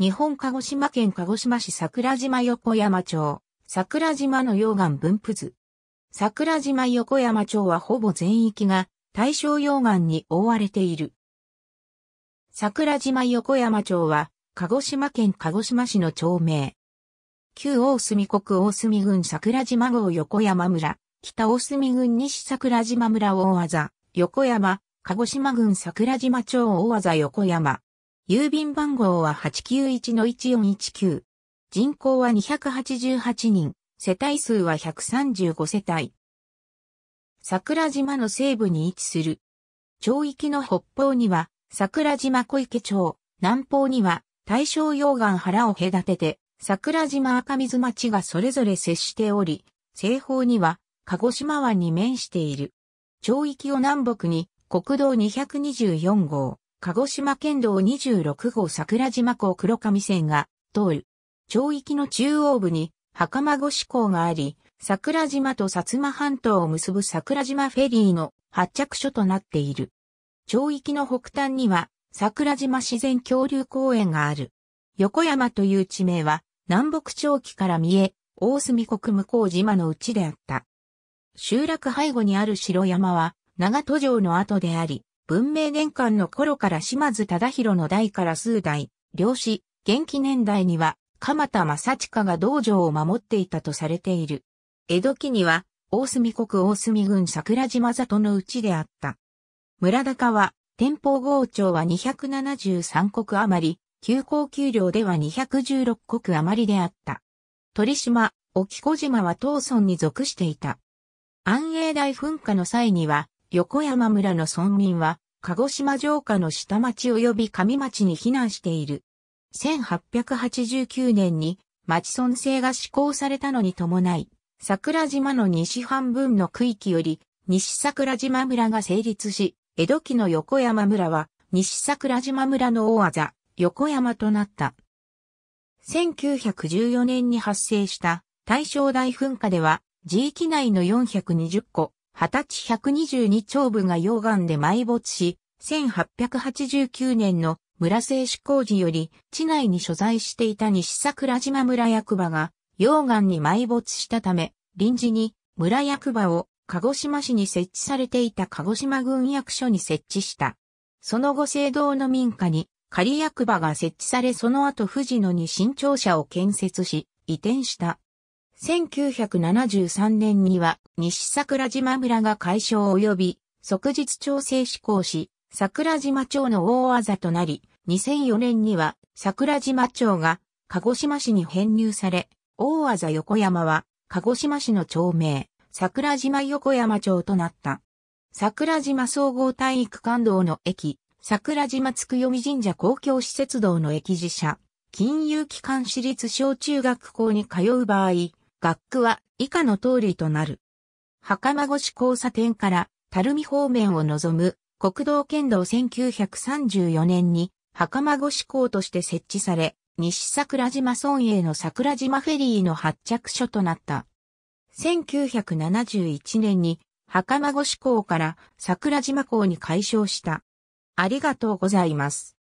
日本鹿児島県鹿児島市桜島横山町、桜島の溶岩分布図。桜島横山町はほぼ全域が大正溶岩に覆われている。桜島横山町は、鹿児島県鹿児島市の町名。旧大隅国大隅郡桜島郷横山村、北大隅郡西桜島村大技、横山、鹿児島郡桜島町大技横山。郵便番号は891-1419。人口は288人、世帯数は135世帯。桜島の西部に位置する。町域の北方には桜島小池町、南方には大正溶岩原を隔てて桜島赤水町がそれぞれ接しており、西方には鹿児島湾に面している。町域を南北に国道224号、鹿児島県道26号桜島港黒上線が通る。町域の中央部に袴越港があり、桜島と薩摩半島を結ぶ桜島フェリーの発着所となっている。町域の北端には桜島自然恐竜公園がある。横山という地名は南北町期から見え、大隅国向島のうちであった。集落背後にある城山は長戸城の跡であり、文明年間の頃から島津忠宏の代から数代、漁師、元気年代には、鎌田正親が道場を守っていたとされている。江戸期には、大隅国大隅郡桜島里のうちであった。村高は、天保豪町は273国余り、休校給料では216国余りであった。鳥島、沖小島は東村に属していた。安永大噴火の際には、横山村の村民は、鹿児島城下の下町及び上町に避難している。1889年に町村制が施行されたのに伴い、桜島の西半分の区域より西桜島村が成立し、江戸期の横山村は西桜島村の大技、横山となった。1914年に発生した大正大噴火では、地域内の420戸、二十歳122丁部が溶岩で埋没し、1889年の村製紙工事より、地内に所在していた西桜島村役場が、溶岩に埋没したため、臨時に村役場を鹿児島市に設置されていた鹿児島郡役所に設置した。その後聖堂の民家に仮役場が設置されその後富士野に新庁舎を建設し、移転した。1973年には西桜島村が解消及び即日調整施行し、桜島町の大技となり、2004年には桜島町が鹿児島市に編入され、大技横山は鹿児島市の町名、桜島横山町となった。桜島総合体育館道の駅、桜島つくよみ神社公共施設道の駅自社、金融機関私立小中学校に通う場合、学区は以下の通りとなる。袴越交差点から、垂水方面を望む、国道県道1934年に、袴越港として設置され、西桜島村営の桜島フェリーの発着所となった。1971年に、袴越港から桜島港に改称した。ありがとうございます。